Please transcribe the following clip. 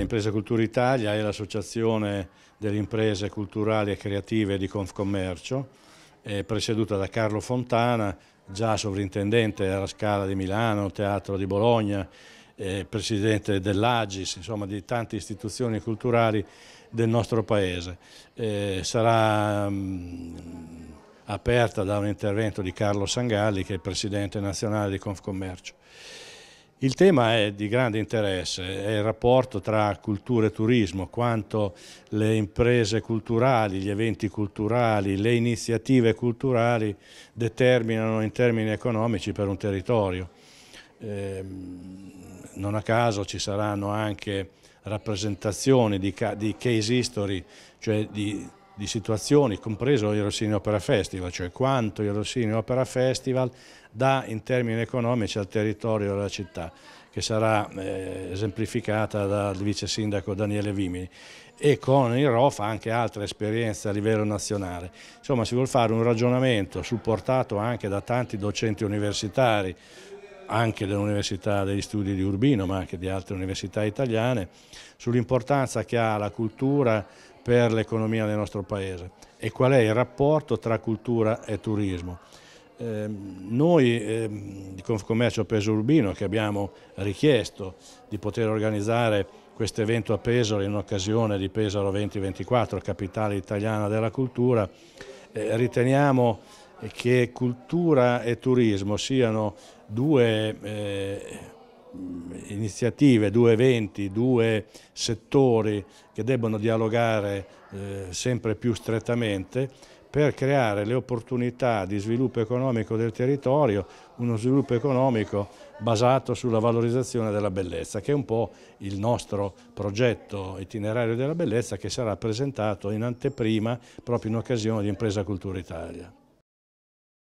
Impresa Cultura Italia è l'associazione delle imprese culturali e creative di Confcommercio, eh, presieduta da Carlo Fontana, già sovrintendente alla Scala di Milano, Teatro di Bologna, eh, presidente dell'Agis, insomma di tante istituzioni culturali del nostro paese. Eh, sarà mm, aperta da un intervento di Carlo Sangalli, che è presidente nazionale di Confcommercio. Il tema è di grande interesse, è il rapporto tra cultura e turismo, quanto le imprese culturali, gli eventi culturali, le iniziative culturali determinano in termini economici per un territorio. Eh, non a caso ci saranno anche rappresentazioni di, di case history, cioè di di situazioni, compreso il Rossini Opera Festival, cioè quanto il Rossini Opera Festival dà in termini economici al territorio della città, che sarà eh, esemplificata dal vice sindaco Daniele Vimini e con il ROF anche altre esperienze a livello nazionale. Insomma si vuole fare un ragionamento supportato anche da tanti docenti universitari, anche dell'Università degli Studi di Urbino ma anche di altre università italiane, sull'importanza che ha la cultura per l'economia del nostro paese e qual è il rapporto tra cultura e turismo. Eh, noi eh, di Confcommercio Peso Urbino che abbiamo richiesto di poter organizzare questo evento a Pesaro in occasione di Pesaro 2024, capitale italiana della cultura, eh, riteniamo che cultura e turismo siano due eh, Mm, iniziative, due eventi, due settori che debbono dialogare eh, sempre più strettamente per creare le opportunità di sviluppo economico del territorio, uno sviluppo economico basato sulla valorizzazione della bellezza, che è un po' il nostro progetto itinerario della bellezza che sarà presentato in anteprima proprio in occasione di Impresa Cultura Italia.